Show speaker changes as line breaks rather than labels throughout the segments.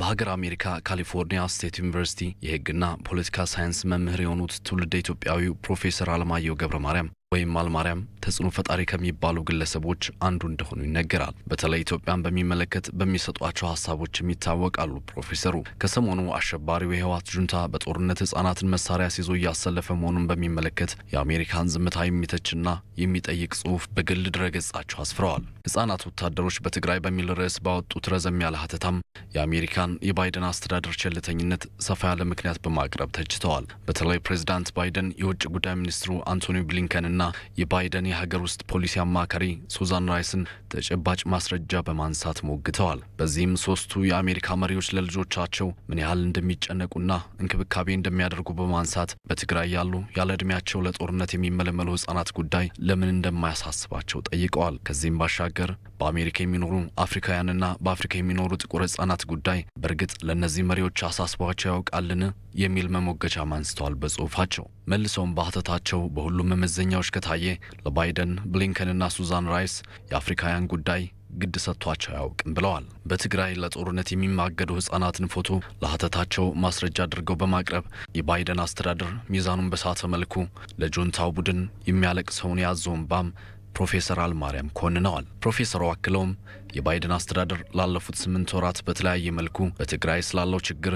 በሀገር አሜሪካ ካሊፎርኒያ ስቴት ዩኒቨርሲቲ የሕግና ፖለቲካ ሳይንስ መምህር የሆኑት ትውልደ ኢትዮጵያዊው ፕሮፌሰር አለማየሁ ገብረ ማርያም ወይም አልማርያም ተጽዕኖ ፈጣሪ ከሚባሉ ግለሰቦች አንዱ እንደሆኑ ይነገራል። በተለይ ኢትዮጵያን በሚመለከት በሚሰጧቸው ሀሳቦችም ይታወቃሉ። ፕሮፌሰሩ ከሰሞኑ አሸባሪው የህወሓት ጁንታ በጦርነት ህጻናትን መሳሪያ ሲዞ እያሰለፈ መሆኑን በሚመለከት የአሜሪካን ዝምታ የሚተችና የሚጠይቅ ጽሁፍ በግል ድረገጻቸው አስፍረዋል። ህጻናት ወታደሮች በትግራይ በሚል ርዕስ ባወጡት ረዘም ያለ ሀተታም የአሜሪካን የባይደን አስተዳደር ቸልተኝነት ሰፋ ያለ ምክንያት በማቅረብ ተችተዋል። በተለይ ፕሬዚዳንት ባይደን የውጭ ጉዳይ ሚኒስትሩ አንቶኒ ብሊንከንና የባይደን የሀገር ውስጥ ፖሊሲ አማካሪ ሱዛን ራይስን ተጨባጭ ማስረጃ በማንሳት ሞግተዋል። በዚህም ሶስቱ የአሜሪካ መሪዎች ለልጆቻቸው ምን ያህል እንደሚጨነቁና እንክብካቤ እንደሚያደርጉ በማንሳት በትግራይ ያሉ ያለ ዕድሜያቸው ለጦርነት የሚመለመሉ ህጻናት ጉዳይ ለምን እንደማያሳስባቸው ጠይቀዋል። ከዚህም ባሻገር በአሜሪካ የሚኖሩ አፍሪካውያንና በአፍሪካ የሚኖሩ ጥቁር ህጻናት የህፃናት ጉዳይ በእርግጥ ለእነዚህ መሪዎች አሳስቧቸው ያውቃልን የሚል መሞገቻ ማንስተዋል በጽሁፋቸው። መልሰውም በአተታቸው በሁሉም መመዘኛዎች ከታየ ለባይደን ብሊንከንና ሱዛን ራይስ የአፍሪካውያን ጉዳይ ግድ ሰጥቷቸው አያውቅም ብለዋል። በትግራይ ለጦርነት የሚማገዱ ህጻናትን ፎቶ ለሀተታቸው ማስረጃ አድርገው በማቅረብ የባይደን አስተዳደር ሚዛኑን በሳተ መልኩ ለጆንታው ቡድን የሚያለቅሰውን ያዘውን ባም ፕሮፌሰር አልማርያም ኮንነዋል። ፕሮፌሰሩ አክለውም የባይደን አስተዳደር ላለፉት ስምንት ወራት በተለያየ መልኩ በትግራይ ስላለው ችግር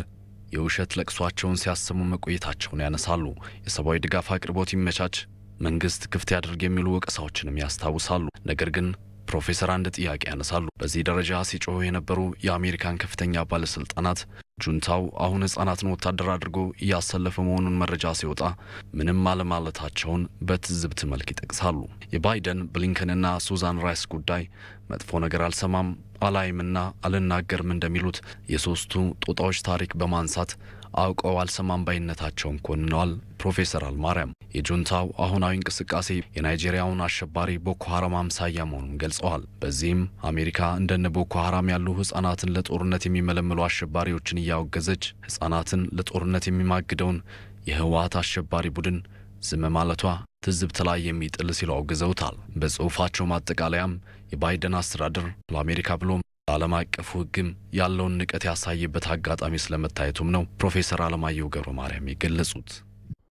የውሸት ለቅሷቸውን ሲያሰሙ መቆየታቸውን ያነሳሉ። የሰብአዊ ድጋፍ አቅርቦት ይመቻች፣ መንግስት ክፍት ያደርግ የሚሉ ወቀሳዎችንም ያስታውሳሉ። ነገር ግን ፕሮፌሰር አንድ ጥያቄ ያነሳሉ። በዚህ ደረጃ ሲጮሁ የነበሩ የአሜሪካን ከፍተኛ ባለስልጣናት ጁንታው አሁን ህጻናትን ወታደር አድርጎ እያሰለፈ መሆኑን መረጃ ሲወጣ ምንም አለማለታቸውን በትዝብት መልክ ይጠቅሳሉ። የባይደን ብሊንከንና ሱዛን ራይስ ጉዳይ መጥፎ ነገር አልሰማም አላይምና አልናገርም እንደሚሉት የሶስቱ ጦጣዎች ታሪክ በማንሳት አውቀው አልሰማም ባይነታቸውን ኮንነዋል። ፕሮፌሰር አልማርያም የጁንታው አሁናዊ እንቅስቃሴ የናይጄሪያውን አሸባሪ ቦኮ ሀራም አምሳያ መሆኑን ገልጸዋል። በዚህም አሜሪካ እንደነ ቦኮ ሀራም ያሉ ህጻናትን ለጦርነት የሚመለምሉ አሸባሪዎችን እያወገዘች ህጻናትን ለጦርነት የሚማግደውን የህወሀት አሸባሪ ቡድን ዝም ማለቷ ትዝብት ላይ የሚጥል ሲሉ አውግዘውታል። በጽሁፋቸው ማጠቃለያም የባይደን አስተዳደር ለአሜሪካ ብሎም ዓለም አቀፉ ሕግም ያለውን ንቀት ያሳይበት አጋጣሚ ስለመታየቱም ነው ፕሮፌሰር አለማየሁ ገብረ ማርያም የገለጹት።